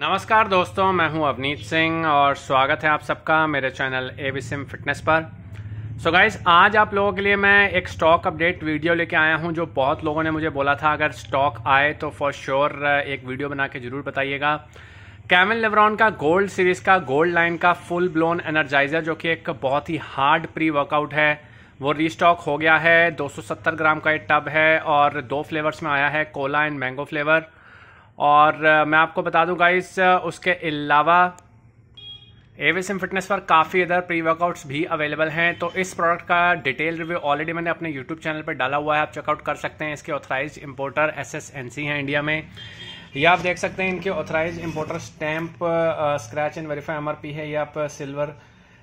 नमस्कार दोस्तों मैं हूं अवनीत सिंह और स्वागत है आप सबका मेरे channel awesome fitness पर सो so गाइस आज आप लोगों के लिए मैं एक स्टॉक अपडेट वीडियो लेके आया हूं जो बहुत लोगों ने मुझे बोला था अगर स्टॉक आए तो फॉर श्योर एक वीडियो बना के जरूर बताइएगा कैमिल लेवरॉन का गोल्ड सीरीज का गोल्ड लाइन का फुल ब्लोन एनर्जाइजर जो कि एक बहुत ही हार्ड प्री वर्कआउट है वो रीस्टॉक हो गया है 270 ग्राम का एक टब है और दो फ्लेवर्स में आया है कोला एंड मैंगो फ्लेवर और मैं आपको बता दूं गाइस उसके अलावा एवेसम फिटनेस पर काफ़ी अदर प्री वर्कआउट्स भी अवेलेबल हैं तो इस प्रोडक्ट का डिटेल रिव्यू ऑलरेडी मैंने अपने यूट्यूब चैनल पर डाला हुआ है आप चेकआउट कर सकते हैं इसके authorise importer S S N C हैं इंडिया में यह आप देख सकते हैं इनके authorise importer stamp scratch and verify एम है या आप सिल्वर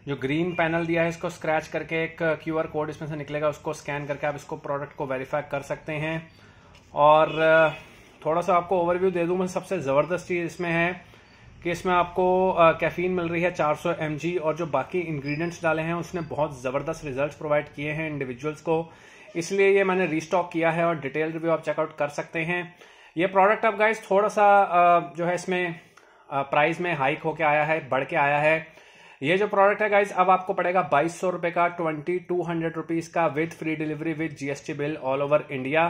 जो ग्रीन पैनल दिया है इसको स्क्रैच करके एक क्यू कोड इसमें से निकलेगा उसको स्कैन करके आप इसको प्रोडक्ट को वेरीफाई कर सकते हैं और थोड़ा सा आपको ओवरव्यू दे दूँ मैं सबसे ज़बरदस्त चीज़ इसमें है कि इसमें आपको कैफीन मिल रही है 400 सौ और जो बाकी इंग्रेडिएंट्स डाले हैं उसने बहुत ज़बरदस्त रिजल्ट प्रोवाइड किए हैं इंडिविजुअल्स को इसलिए ये मैंने रीस्टॉक किया है और डिटेल रिव्यू आप चेकआउट कर सकते हैं ये प्रोडक्ट अब गाइस थोड़ा सा जो है इसमें प्राइस में हाइक होके आया है बढ़ के आया है ये जो प्रोडक्ट है गाइज अब आपको पड़ेगा बाईस सौ रुपए का ट्वेंटी टू हंड्रेड रुपीज का with free delivery with GST bill all over India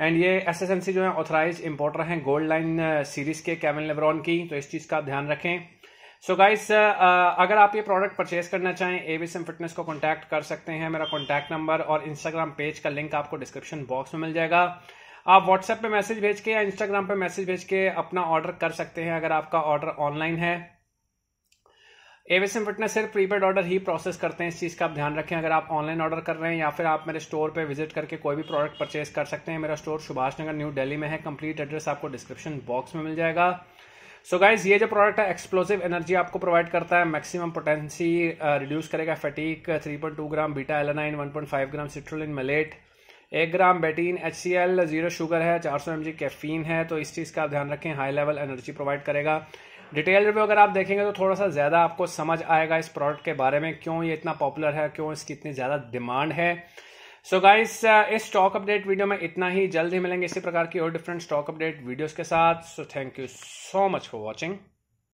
and ये एसएसएलसी जो है ऑथराइज इंपोर्टर हैं गोल्ड लाइन सीरीज के कैमल लेब्रॉन की तो इस चीज़ का ध्यान रखें so so guys uh, uh, अगर आप ये प्रोडक्ट परचेज करना चाहें एविसम फिटनेस को कांटेक्ट कर सकते हैं मेरा कांटेक्ट नंबर और इंस्टाग्राम पेज का लिंक आपको डिस्क्रिप्शन बॉक्स में मिल जाएगा आप व्हाट्सएप पे मैसेज भेज के या इंस्टाग्राम पे मैसेज भेज के अपना ऑर्डर कर सकते हैं अगर आपका ऑर्डर ऑनलाइन है एवेसन फिटनेस सिर्फ प्रीपेड ऑर्डर ही प्रोसेस करते हैं इस चीज़ का आप ध्यान रखें अगर आप ऑनलाइन ऑर्डर कर रहे हैं या फिर आप मेरे स्टोर पे विजिट करके कोई भी प्रोडक्ट परचेज कर सकते हैं मेरा स्टोर सुभाष नगर न्यू दिल्ली में है कंप्लीट एड्रेस आपको डिस्क्रिप्शन बॉक्स में मिल जाएगा सो so गाइज ये जो प्रोडक्ट है एक्सप्लोसिव एनर्जी आपको प्रोवाइड करता है मैक्सिमम पोटेंसी रिड्यूस करेगा fatigue 3.2 gram beta alanine 1.5 gram citrulline malate एक gram betaine H C L zero sugar है 400 सौ कैफीन है तो इस चीज़ का ध्यान रखें हाई लेवल एनर्जी प्रोवाइड करेगा डिटेल रिव्यू अगर आप देखेंगे तो थोड़ा सा ज़्यादा आपको समझ आएगा इस प्रोडक्ट के बारे में क्यों ये इतना पॉपुलर है क्यों इसकी इतनी ज़्यादा डिमांड है सो so गाइस uh, इस स्टॉक अपडेट वीडियो में इतना ही जल्द ही मिलेंगे इसी प्रकार की और डिफरेंट स्टॉक अपडेट वीडियोस के साथ so thank you so much for watching